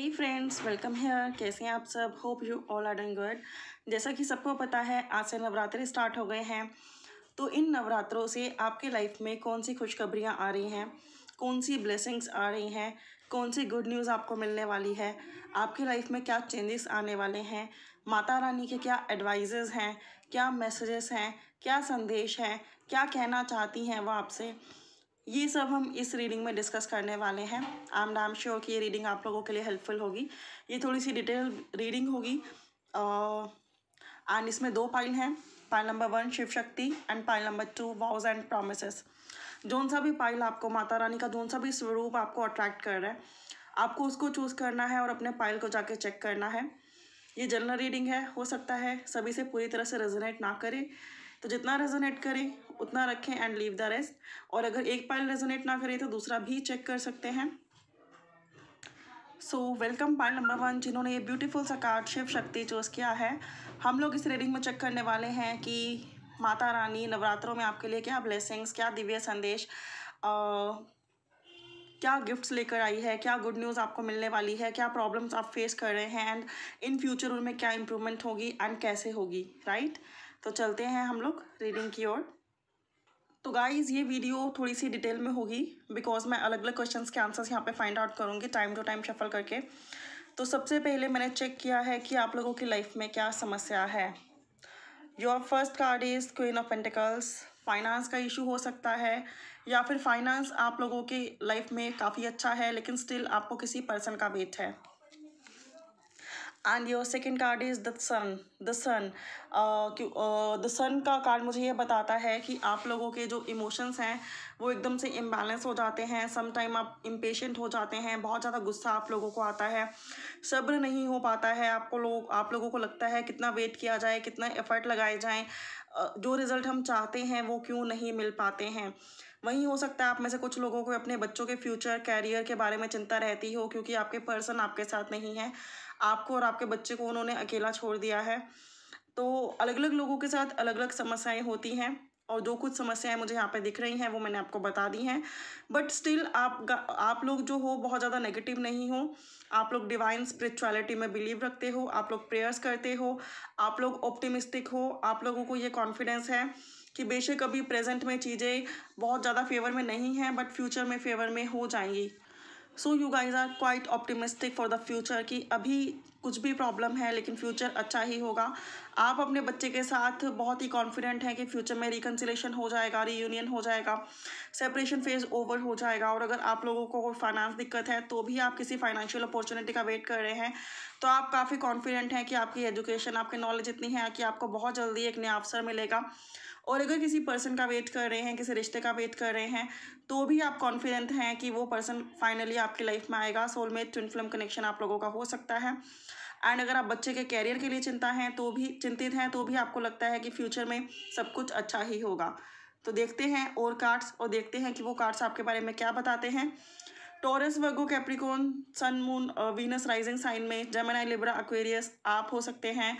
हे friends welcome है कैसे हैं आप सब hope you all are done good जैसा कि सबको पता है आज से नवरात्रि स्टार्ट हो गए हैं तो इन नवरात्रों से आपके लाइफ में कौन सी खुशखबरियाँ आ रही हैं कौन सी ब्लेसिंग्स आ रही हैं कौन सी गुड न्यूज़ आपको मिलने वाली है आपकी लाइफ में क्या चेंजेस आने वाले हैं माता रानी के क्या एडवाइजेज़ हैं क्या मैसेजेस हैं क्या संदेश हैं क्या कहना चाहती हैं वह आपसे ये सब हम इस रीडिंग में डिस्कस करने वाले हैं आई एम डैम श्योर कि ये रीडिंग आप लोगों के लिए हेल्पफुल होगी ये थोड़ी सी डिटेल रीडिंग होगी एंड इसमें दो पाइल हैं pile number one Shiv Shakti and pile number two vows and promise जौन सा भी पाइल आपको माता रानी का जौन सा भी स्वरूप आपको अट्रैक्ट कर रहा है आपको उसको चूज़ करना है और अपने पाइल को जाके चेक करना है ये जनरल रीडिंग है हो सकता है सभी से पूरी तरह से रेजोनेट ना करें तो जितना रेजोनेट करे उतना रखें एंड लीव द रेस्ट और अगर एक पायल रेजोनेट ना करे तो दूसरा भी चेक कर सकते हैं so welcome pile number one जिन्होंने ये ब्यूटीफुल सा कार्ड शिव शक्ति चूज किया है हम लोग इस रीडिंग में चेक करने वाले हैं कि माता रानी नवरात्रों में आपके लिए क्या ब्लेसिंग्स क्या दिव्य संदेश आ, क्या गिफ्ट्स लेकर आई है क्या गुड न्यूज़ आपको मिलने वाली है क्या प्रॉब्लम्स आप फेस कर रहे हैं एंड इन फ्यूचर उनमें क्या इम्प्रूवमेंट होगी एंड कैसे होगी राइट right? तो चलते हैं हम लोग रीडिंग की ओर तो गाइज ये वीडियो थोड़ी सी डिटेल में होगी बिकॉज मैं अलग अलग क्वेश्चन के आंसर्स यहाँ पे फाइंड आउट करूँगी टाइम टू टाइम शफल करके तो सबसे पहले मैंने चेक किया है कि आप लोगों की लाइफ में क्या समस्या है your first card is queen of pentacles finance का इशू हो सकता है या फिर फाइनेंस आप लोगों की लाइफ में काफ़ी अच्छा है लेकिन स्टिल आपको किसी पर्सन का वेट है and your second card is the sun the sun the sun का कार्ड मुझे ये बताता है कि आप लोगों के जो इमोशंस हैं वो एकदम से इम्बैलेंस हो जाते हैं समटाइम आप इम्पेशेंट हो जाते हैं बहुत ज़्यादा गुस्सा आप लोगों को आता है सब्र नहीं हो पाता है आपको लोग आप लोगों को लगता है कितना वेट किया जाए कितना एफर्ट लगाए जाएँ uh, जो रिज़ल्ट हम चाहते हैं वो क्यों नहीं मिल पाते हैं वहीं हो सकता है आप में से कुछ लोगों को अपने बच्चों के फ्यूचर कैरियर के बारे में चिंता रहती हो क्योंकि आपके पर्सन आपके साथ नहीं है आपको और आपके बच्चे को उन्होंने अकेला छोड़ दिया है तो अलग अलग लोगों के साथ अलग अलग समस्याएं होती हैं और जो कुछ समस्याएं मुझे यहाँ पे दिख रही हैं वो मैंने आपको बता दी हैं बट स्टिल आप आप लोग जो हो बहुत ज़्यादा नेगेटिव नहीं हो आप लोग डिवाइन स्पिरिचुअलिटी में बिलीव रखते हो आप लोग प्रेयर्स करते हो आप लोग ऑप्टिमिस्टिक हो आप लोगों को ये कॉन्फिडेंस है कि बेशक अभी प्रेजेंट में चीज़ें बहुत ज़्यादा फेवर में नहीं हैं बट फ्यूचर में फेवर में हो जाएंगी so you guys are quite optimistic for the future कि अभी कुछ भी प्रॉब्लम है लेकिन फ्यूचर अच्छा ही होगा आप अपने बच्चे के साथ बहुत ही कॉन्फिडेंट हैं कि फ्यूचर में रिकन्सिलेशन हो जाएगा रीयूनियन हो जाएगा सेपरेशन फेज ओवर हो जाएगा और अगर आप लोगों को कोई फाइनेंस दिक्कत है तो भी आप किसी फाइनेंशियल अपॉर्चुनिटी का वेट कर रहे हैं तो आप काफ़ी कॉन्फिडेंट हैं कि आपकी एजुकेशन आपकी नॉलेज इतनी है कि आपको बहुत जल्दी एक नया अवसर मिलेगा और अगर किसी पर्सन का वेट कर रहे हैं किसी रिश्ते का वेट कर रहे हैं तो भी आप कॉन्फिडेंट हैं कि वो पर्सन फाइनली आपकी लाइफ में आएगा सोलमेट ट्विन फिल्म कनेक्शन आप लोगों का हो सकता है एंड अगर आप बच्चे के कैरियर के लिए चिंता हैं तो भी चिंतित हैं तो भी आपको लगता है कि फ्यूचर में सब कुछ अच्छा ही होगा तो देखते हैं और कार्ड्स और देखते हैं कि वो कार्ड्स आपके बारे में क्या बताते हैं Taurus Virgo Capricorn sun moon Venus rising sign में जमनाई लिब्रा एक्वेरियस आप हो सकते हैं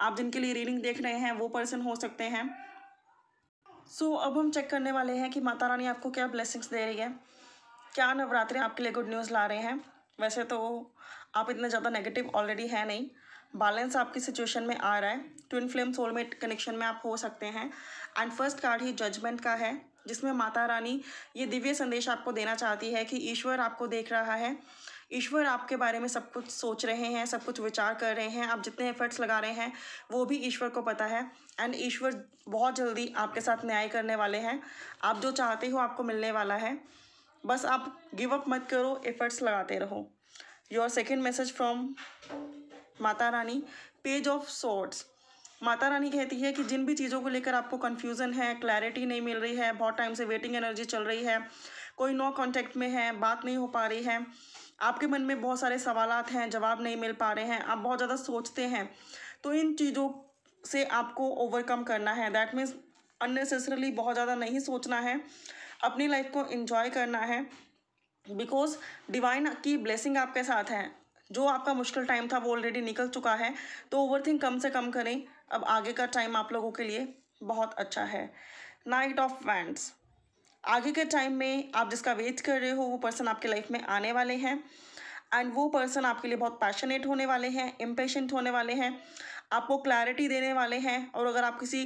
आप जिनके लिए रीडिंग देख रहे हैं वो पर्सन हो सकते हैं सो so, अब हम चेक करने वाले हैं कि माता रानी आपको क्या ब्लेसिंग्स दे रही है क्या नवरात्रि आपके लिए गुड न्यूज़ ला रहे हैं वैसे तो आप इतने ज़्यादा नेगेटिव ऑलरेडी है नहीं बैलेंस आपकी सिचुएशन में आ रहा है ट्विन फ्लेम सोलमेट कनेक्शन में आप हो सकते हैं एंड फर्स्ट कार्ड ही जजमेंट का है जिसमें माता रानी ये दिव्य संदेश आपको देना चाहती है कि ईश्वर आपको देख रहा है ईश्वर आपके बारे में सब कुछ सोच रहे हैं सब कुछ विचार कर रहे हैं आप जितने एफर्ट्स लगा रहे हैं वो भी ईश्वर को पता है एंड ईश्वर बहुत जल्दी आपके साथ न्याय करने वाले हैं आप जो चाहते हो आपको मिलने वाला है बस आप गिव अप मत करो एफर्ट्स लगाते रहो योर सेकेंड मैसेज फ्रॉम माता रानी पेज ऑफ सॉर्ट्स माता रानी कहती है कि जिन भी चीज़ों को लेकर आपको कन्फ्यूज़न है क्लैरिटी नहीं मिल रही है बहुत टाइम से वेटिंग एनर्जी चल रही है कोई नो कॉन्टैक्ट में है बात नहीं हो पा रही है आपके मन में बहुत सारे सवाल हैं जवाब नहीं मिल पा रहे हैं आप बहुत ज़्यादा सोचते हैं तो इन चीज़ों से आपको ओवरकम करना है दैट मीन्स अननेसेसरली बहुत ज़्यादा नहीं सोचना है अपनी लाइफ को इन्जॉय करना है बिकॉज डिवाइन की ब्लेसिंग आपके साथ है जो आपका मुश्किल टाइम था वो ऑलरेडी निकल चुका है तो ओवरथिंक कम से कम करें अब आगे का टाइम आप लोगों के लिए बहुत अच्छा है नाइट ऑफ वैंड्स आगे के टाइम में आप जिसका वेट कर रहे हो वो पर्सन आपके लाइफ में आने वाले हैं एंड वो पर्सन आपके लिए बहुत पैशनेट होने वाले हैं इम्पेशेंट होने वाले हैं आपको क्लैरिटी देने वाले हैं और अगर आप किसी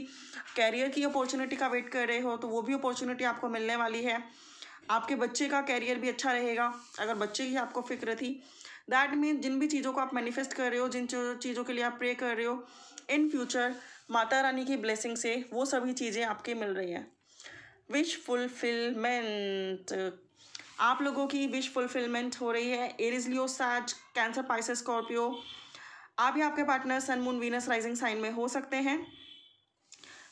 कैरियर की अपॉर्चुनिटी का वेट कर रहे हो तो वो भी अपॉर्चुनिटी आपको मिलने वाली है आपके बच्चे का कैरियर भी अच्छा रहेगा अगर बच्चे की आपको फिक्र थी दैट मीन जिन भी चीज़ों को आप मैनिफेस्ट कर रहे हो जिन चीज़ों के लिए आप प्रे कर रहे हो इन फ्यूचर माता रानी की ब्लेसिंग से वो सभी चीज़ें आपके मिल रही हैं विश फुलफिलमेंट आप लोगों की विश फुलफिलमेंट हो रही है एरिज लियो सैज कैंसर पाइस स्कॉर्पियो आप या आपके partner sun moon Venus rising sign में हो सकते हैं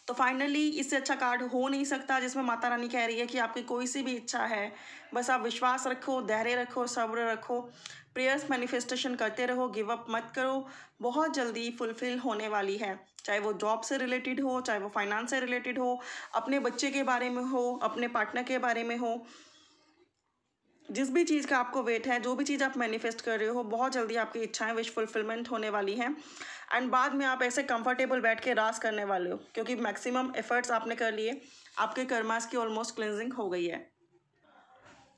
तो फाइनली इससे अच्छा कार्ड हो नहीं सकता जिसमें माता रानी कह रही है कि आपकी कोई सी भी इच्छा है बस आप विश्वास रखो धैर्य रखो सब्र रखो प्रेयर्स मैनिफेस्टेशन करते रहो गिव अप मत करो बहुत जल्दी फुलफिल होने वाली है चाहे वो जॉब से रिलेटेड हो चाहे वो फाइनेंस से रिलेटेड हो अपने बच्चे के बारे में हो अपने पार्टनर के बारे में हो जिस भी चीज़ का आपको वेट है जो भी चीज़ आप मैनिफेस्ट कर रहे हो बहुत जल्दी आपकी इच्छाएं विश फुलफिलमेंट होने वाली हैं एंड बाद में आप ऐसे कंफर्टेबल बैठ के रास करने वाले हो क्योंकि मैक्सिमम एफर्ट्स आपने कर लिए आपके कर्मास की ऑलमोस्ट क्लिनजिंग हो गई है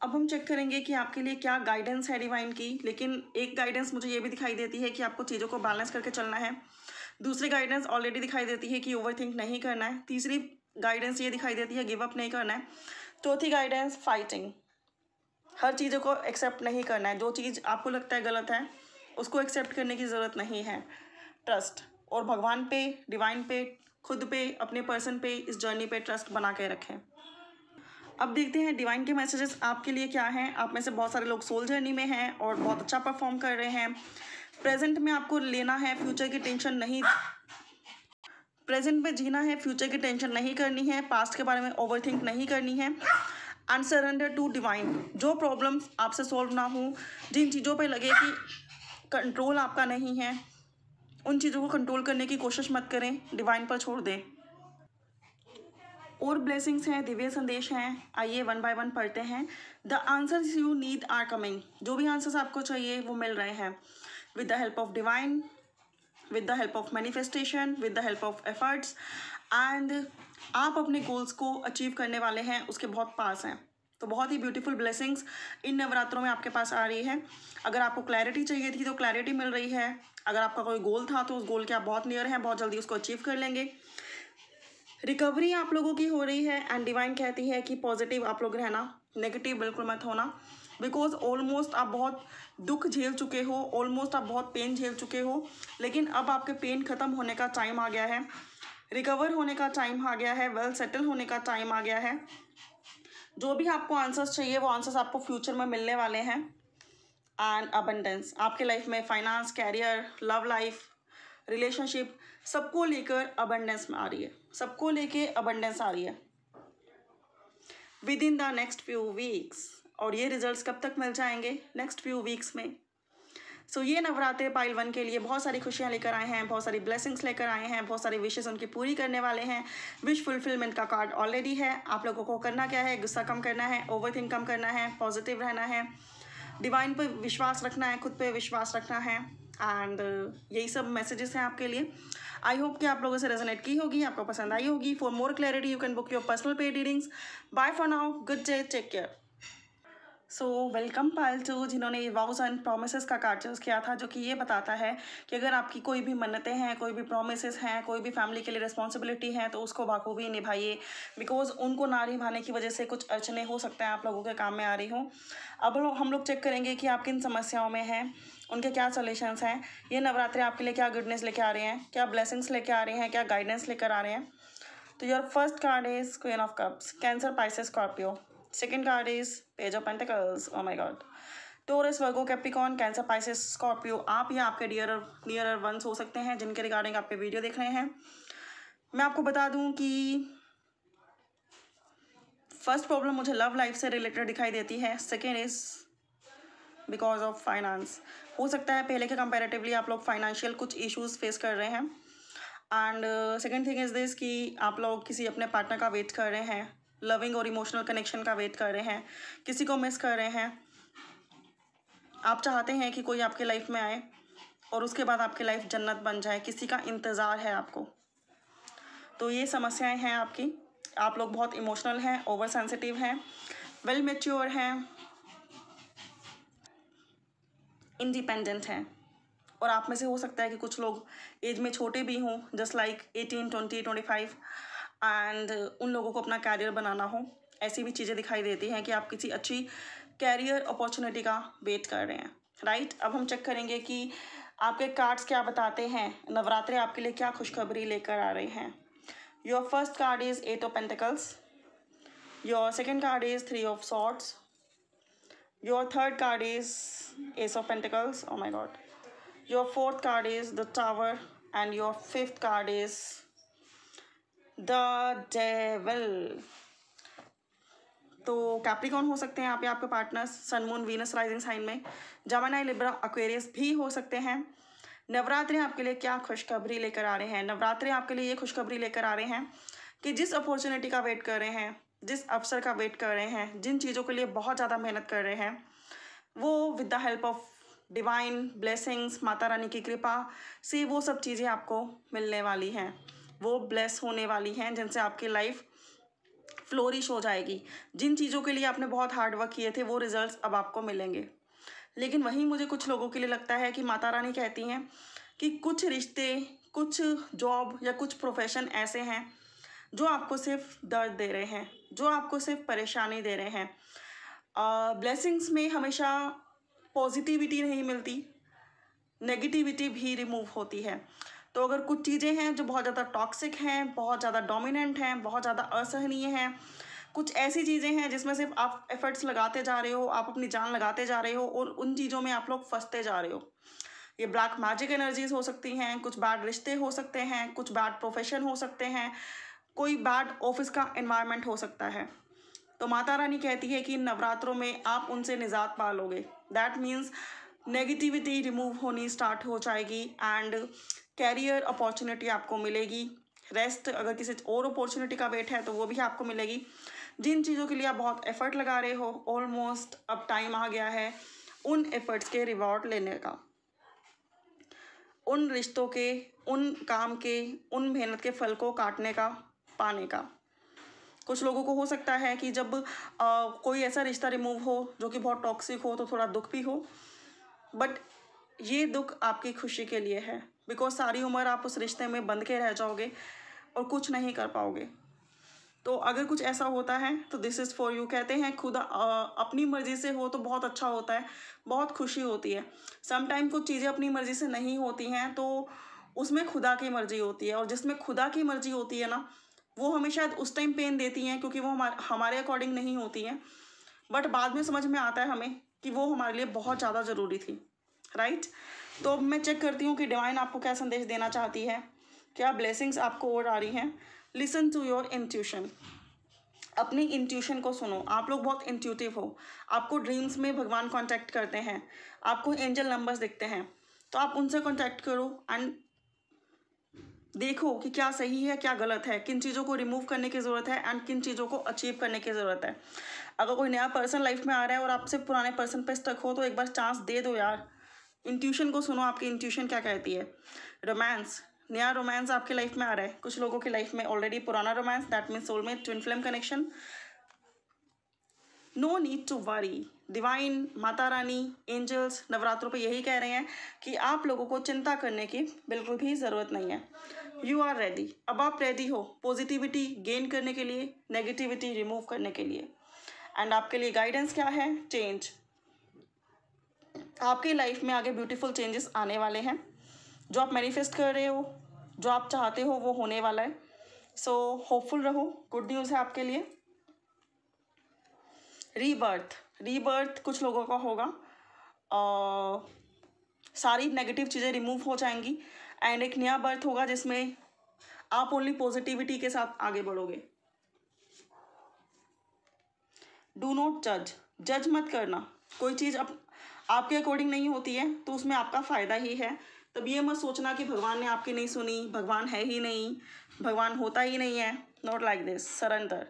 अब हम चेक करेंगे कि आपके लिए क्या गाइडेंस है डिवाइन की लेकिन एक गाइडेंस मुझे ये भी दिखाई देती है कि आपको चीज़ों को बैलेंस करके चलना है दूसरी गाइडेंस ऑलरेडी दिखाई देती है कि ओवरथिंक नहीं करना है तीसरी गाइडेंस ये दिखाई देती है गिव अप नहीं करना है चौथी गाइडेंस फाइटिंग हर चीज़ों को एक्सेप्ट नहीं करना है जो चीज़ आपको लगता है गलत है उसको एक्सेप्ट करने की ज़रूरत नहीं है ट्रस्ट और भगवान पे डिवाइन पे खुद पे अपने पर्सन पे इस जर्नी पे ट्रस्ट बना के रखें अब देखते हैं डिवाइन के मैसेजेस आपके लिए क्या हैं आप में से बहुत सारे लोग सोल जर्नी में हैं और बहुत अच्छा परफॉर्म कर रहे हैं प्रेजेंट में आपको लेना है फ्यूचर की टेंशन नहीं प्रेजेंट में जीना है फ्यूचर की टेंशन नहीं करनी है पास्ट के बारे में ओवरथिंक नहीं करनी है अनसरेंडर टू डिवाइन जो प्रॉब्लम्स आपसे सॉल्व ना हो जिन चीज़ों पे लगे कि कंट्रोल आपका नहीं है उन चीज़ों को कंट्रोल करने की कोशिश मत करें डिवाइन पर छोड़ दें और ब्लेसिंग्स हैं दिव्य संदेश हैं आइए वन बाय वन पढ़ते हैं the answers you need are coming जो भी आंसर्स आपको चाहिए वो मिल रहे हैं with the help of divine with the help of manifestation with the help of efforts and आप अपने गोल्स को अचीव करने वाले हैं उसके बहुत पास हैं तो बहुत ही ब्यूटीफुल ब्लेसिंग्स इन नवरात्रों में आपके पास आ रही है अगर आपको क्लैरिटी चाहिए थी तो क्लैरिटी मिल रही है अगर आपका कोई गोल था तो उस गोल के आप बहुत नियर हैं बहुत जल्दी उसको अचीव कर लेंगे रिकवरी आप लोगों की हो रही है एंड डिवाइन कहती है कि पॉजिटिव आप लोग रहना नेगेटिव बिल्कुल मत होना बिकॉज ऑलमोस्ट आप बहुत दुख झेल चुके हो ऑलमोस्ट आप बहुत पेन झेल चुके हो लेकिन अब आपके पेन ख़त्म होने का टाइम आ गया है रिकवर होने का टाइम आ गया है वेल well सेटल होने का टाइम आ गया है जो भी आपको आंसर्स चाहिए वो आंसर्स आपको फ्यूचर में मिलने वाले हैं एंड अबेंडेंस आपके लाइफ में finance career love life relationship सबको लेकर अबंडेंस में आ रही है सबको लेके अबेंडेंस आ रही है within the next few weeks और ये रिजल्ट्स कब तक मिल जाएंगे नेक्स्ट फ्यू वीक्स में सो ये नवरात्रे पाइल वन के लिए बहुत सारी खुशियाँ लेकर आए हैं बहुत सारी ब्लेसिंग्स लेकर आए हैं बहुत सारी विशेज उनकी पूरी करने वाले हैं विश फुलफिलमेंट का कार्ड ऑलरेडी है आप लोगों को करना क्या है गुस्सा कम करना है थिंक कम करना है पॉजिटिव रहना है डिवाइन पर विश्वास रखना है खुद पर विश्वास रखना है एंड uh, यही सब मैसेजेस हैं आपके लिए आई होप कि आप लोगों से रेजोनेट की होगी आपको पसंद आई होगी for more clarity you can book your personal paid readings bye for now good day take care so welcome pile two जिन्होंने ये वाउज एंड प्रोमिस का कार्ड चूज़ किया था जो कि ये बताता है कि अगर आपकी कोई भी मन्नतें हैं कोई भी प्रोमिस हैं कोई भी फैमिली के लिए रिस्पॉन्सिबिलिटी है तो उसको बाखूबी निभाइए बिकॉज उनको ना निभाने की वजह से कुछ अड़चने हो सकते हैं आप लोगों के काम में आ रही हूँ अब हम लोग चेक करेंगे कि आप किन समस्याओं में हैं उनके क्या सोल्यूशंस हैं ये नवरात्रि आपके लिए क्या गुडनेस लेके आ रहे हैं क्या ब्लेसिंग्स लेके आ रहे हैं क्या गाइडेंस लेकर आ रहे हैं तो your first card is queen of cups Cancer Pisces Scorpio second card is page of Pentacles. Oh तो God. Taurus Virgo Capricorn Cancer Pisces Scorpio आप या आपके डियर नियरर वंस हो सकते हैं जिनके रिगार्डिंग आपके वीडियो देख रहे हैं मैं आपको बता दूं कि फर्स्ट प्रॉब्लम मुझे लव लाइफ से रिलेटेड दिखाई देती है second is because of finance हो सकता है पहले के कंपेरेटिवली आप लोग फाइनेंशियल कुछ इश्यूज फेस कर रहे हैं and second thing is this कि आप लोग किसी अपने पार्टनर का वेट कर रहे हैं लविंग और इमोशनल कनेक्शन का वेट कर रहे हैं किसी को मिस कर रहे हैं आप चाहते हैं कि कोई आपके लाइफ में आए और उसके बाद आपकी लाइफ जन्नत बन जाए किसी का इंतज़ार है आपको तो ये समस्याएं हैं आपकी आप लोग बहुत इमोशनल हैं ओवर सेंसिटिव हैं वेल मेच्योर हैं इंडिपेंडेंट हैं और आप में से हो सकता है कि कुछ लोग एज में छोटे भी हों just like eighteen twenty twenty five and उन लोगों को अपना कैरियर बनाना हो ऐसी भी चीज़ें दिखाई देती हैं कि आप किसी अच्छी कैरियर अपॉर्चुनिटी का वेट कर रहे हैं राइट right? अब हम चेक करेंगे कि आपके कार्ड्स क्या बताते हैं नवरात्रे आपके लिए क्या खुशखबरी लेकर आ रहे हैं your first card is eight of pentacles your second card is three of swords your third card is ace of pentacles oh my god your fourth card is the tower and your fifth card is the devil तो Capricorn हो सकते हैं आप पे आपके partners sun moon Venus rising sign में Gemini Libra Aquarius भी हो सकते हैं नवरात्रि आपके लिए क्या खुशखबरी लेकर आ रहे हैं नवरात्रि आपके लिए ये खुशखबरी लेकर आ रहे हैं कि जिस अपॉर्चुनिटी का वेट कर रहे हैं जिस अवसर का वेट कर रहे हैं जिन चीज़ों के लिए बहुत ज़्यादा मेहनत कर रहे हैं वो with the help of divine blessings Mata Rani की कृपा से वो सब चीज़ें आपको मिलने वाली हैं वो ब्लेस होने वाली हैं जिनसे आपकी लाइफ फ्लोरिश हो जाएगी जिन चीज़ों के लिए आपने बहुत हार्ड वर्क किए थे वो रिजल्ट्स अब आपको मिलेंगे लेकिन वहीं मुझे कुछ लोगों के लिए लगता है कि माता रानी कहती हैं कि कुछ रिश्ते कुछ जॉब या कुछ प्रोफेशन ऐसे हैं जो आपको सिर्फ दर्द दे रहे हैं जो आपको सिर्फ परेशानी दे रहे हैं ब्लेसिंग्स uh, में हमेशा पॉजिटिविटी नहीं मिलती नेगेटिविटी भी रिमूव होती है तो अगर कुछ चीज़ें हैं जो बहुत ज़्यादा टॉक्सिक हैं बहुत ज़्यादा डोमिनेंट हैं बहुत ज़्यादा असहनीय हैं कुछ ऐसी चीज़ें हैं जिसमें सिर्फ आप एफर्ट्स लगाते जा रहे हो आप अपनी जान लगाते जा रहे हो और उन चीज़ों में आप लोग फंसते जा रहे हो ये ब्लैक मैजिक एनर्जीज हो सकती हैं कुछ बैड रिश्ते हो सकते हैं कुछ बैड प्रोफेशन हो सकते हैं कोई बैड ऑफिस का इन्वायरमेंट हो सकता है तो माता रानी कहती है कि नवरात्रों में आप उनसे निजात पा लोगे दैट मीन्स नेगेटिविटी रिमूव होनी स्टार्ट हो जाएगी एंड कैरियर अपॉर्चुनिटी आपको मिलेगी रेस्ट अगर किसी और अपॉर्चुनिटी का वेट है तो वो भी आपको मिलेगी जिन चीज़ों के लिए आप बहुत एफर्ट लगा रहे हो ऑलमोस्ट अब टाइम आ गया है उन एफर्ट्स के रिवॉर्ड लेने का उन रिश्तों के उन काम के उन मेहनत के फल को काटने का पाने का कुछ लोगों को हो सकता है कि जब आ, कोई ऐसा रिश्ता रिमूव हो जो कि बहुत टॉक्सिक हो तो थोड़ा दुख भी हो बट ये दुख आपकी खुशी के लिए है बिकॉज सारी उम्र आप उस रिश्ते में बंध के रह जाओगे और कुछ नहीं कर पाओगे तो अगर कुछ ऐसा होता है तो दिस इज़ फॉर यू कहते हैं खुद अपनी मर्ज़ी से हो तो बहुत अच्छा होता है बहुत खुशी होती है समटाइम कुछ चीज़ें अपनी मर्ज़ी से नहीं होती हैं तो उसमें खुदा की मर्ज़ी होती है और जिसमें खुदा की मर्ज़ी होती है ना वो हमें शायद उस टाइम पेन देती हैं क्योंकि वो हमारे हमारे अकॉर्डिंग नहीं होती हैं बट बाद में समझ में आता है हमें कि वो हमारे लिए बहुत ज़्यादा ज़रूरी थी राइट तो अब मैं चेक करती हूँ कि डिवाइन आपको क्या संदेश देना चाहती है क्या ब्लेसिंग्स आपको और आ रही हैं लिसन टू योर इंट्यूशन अपनी इंट्यूशन को सुनो आप लोग बहुत इंट्यूटिव हो आपको ड्रीम्स में भगवान कॉन्टैक्ट करते हैं आपको एंजल नंबर्स दिखते हैं तो आप उनसे कॉन्टैक्ट करो एंड देखो कि क्या सही है क्या गलत है किन चीज़ों को रिमूव करने की ज़रूरत है एंड किन चीज़ों को अचीव करने की ज़रूरत है अगर कोई नया पर्सन लाइफ में आ रहा है और आप सिर्फ पुराने पर्सन पर स्टक हो तो एक बार चांस दे दो यार इंट्यूशन को सुनो आपकी इंट्यूशन क्या कहती है रोमांस नया रोमांस आपके लाइफ में आ रहा है कुछ लोगों के लाइफ में ऑलरेडी पुराना romance that means soulmate twin flame connection no need to worry divine Mata Rani angels नवरात्रों पे यही कह रहे हैं कि आप लोगों को चिंता करने की बिल्कुल भी ज़रूरत नहीं है यू आर रेडी अब आप रेडी हो पॉजिटिविटी गेन करने के लिए नेगेटिविटी रिमूव करने के लिए एंड आपके लिए गाइडेंस क्या है चेंज आपकी लाइफ में आगे ब्यूटीफुल चेंजेस आने वाले हैं जो आप मैनिफेस्ट कर रहे हो जो आप चाहते हो वो होने वाला है सो so, होपफुल रहो गुड न्यूज़ है आपके लिए रीबर्थ रीबर्थ कुछ लोगों का होगा आ, सारी नेगेटिव चीज़ें रिमूव हो जाएंगी एंड एक नया बर्थ होगा जिसमें आप ओनली पॉजिटिविटी के साथ आगे बढ़ोगे डू नॉट जज जज मत करना कोई चीज़ अब आपके अकॉर्डिंग नहीं होती है तो उसमें आपका फ़ायदा ही है तब ये मत सोचना कि भगवान ने आपकी नहीं सुनी भगवान है ही नहीं भगवान होता ही नहीं है नॉट लाइक दिस सरेंडर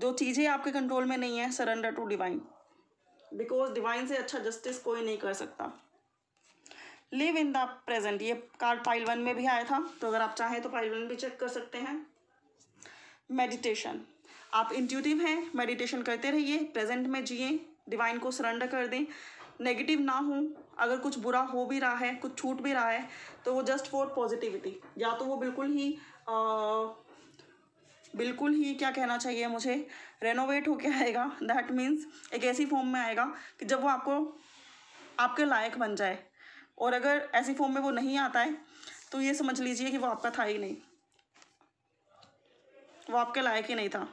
जो चीज़ें आपके कंट्रोल में नहीं है surrender to divine because divine से अच्छा जस्टिस कोई नहीं कर सकता लिव इन द प्रेजेंट ये कार्ड पाइल वन में भी आया था तो अगर आप चाहें तो पाइल वन भी चेक कर सकते हैं मेडिटेशन आप इंट्यूटिव हैं मेडिटेशन करते रहिए प्रेजेंट में जिए डिवाइन को सरेंडर कर दें नेगेटिव ना हो अगर कुछ बुरा हो भी रहा है कुछ छूट भी रहा है तो वो जस्ट फॉर पॉजिटिविटी या तो वो बिल्कुल ही आ, बिल्कुल ही क्या कहना चाहिए मुझे रेनोवेट होके आएगा दैट मीन्स एक ऐसी फॉर्म में आएगा कि जब वो आपको आपके लायक बन जाए और अगर ऐसी फॉर्म में वो नहीं आता है तो ये समझ लीजिए कि वो आपका था ही नहीं वो आपके लायक ही नहीं था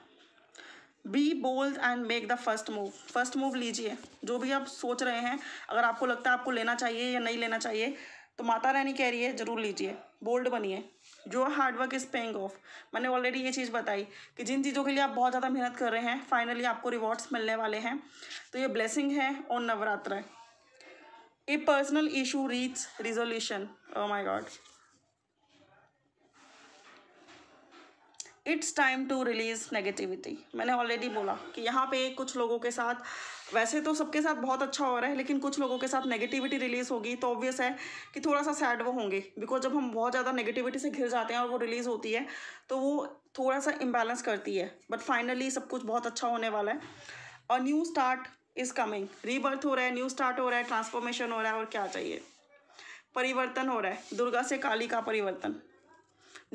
be bold and make the first move first move लीजिए जो भी आप सोच रहे हैं अगर आपको लगता है आपको लेना चाहिए या नहीं लेना चाहिए तो माता रानी कह रही है ज़रूर लीजिए बोल्ड बनिए जो हार्डवर्क इज़ पेइंग ऑफ मैंने ऑलरेडी ये चीज़ बताई कि जिन चीज़ों के लिए आप बहुत ज़्यादा मेहनत कर रहे हैं फाइनली आपको रिवॉर्ड्स मिलने वाले हैं तो ये ब्लेसिंग है और Navratra a personal issue reach resolution my god it's time to release negativity मैंने ऑलरेडी बोला कि यहाँ पे कुछ लोगों के साथ वैसे तो सबके साथ बहुत अच्छा हो रहा है लेकिन कुछ लोगों के साथ नेगेटिविटी रिलीज़ होगी तो ऑब्वियस है कि थोड़ा सा सैड वो होंगे बिकॉज जब हम बहुत ज़्यादा नेगेटिविटी से घिर जाते हैं और वो रिलीज़ होती है तो वो थोड़ा सा इम्बेलेंस करती है बट फाइनली सब कुछ बहुत अच्छा होने वाला है और new start is coming rebirth हो रहा है न्यू स्टार्ट हो रहा है ट्रांसफॉर्मेशन हो रहा है और क्या चाहिए परिवर्तन हो रहा है दुर्गा से काली का परिवर्तन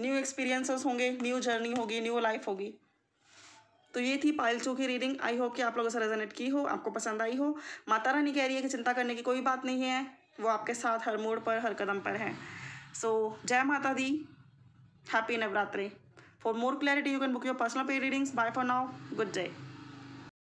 न्यू एक्सपीरियंसेस होंगे न्यू जर्नी होगी न्यू लाइफ होगी तो ये थी पायल चू की रीडिंग आई होप कि आप लोगों से रेजोनेट की हो आपको पसंद आई हो माता रानी कह रही है कि चिंता करने की कोई बात नहीं है वो आपके साथ हर मोड़ पर हर कदम पर है सो so, जय माता दी happy Navratri for more clarity you can book your personal pay readings bye for now good day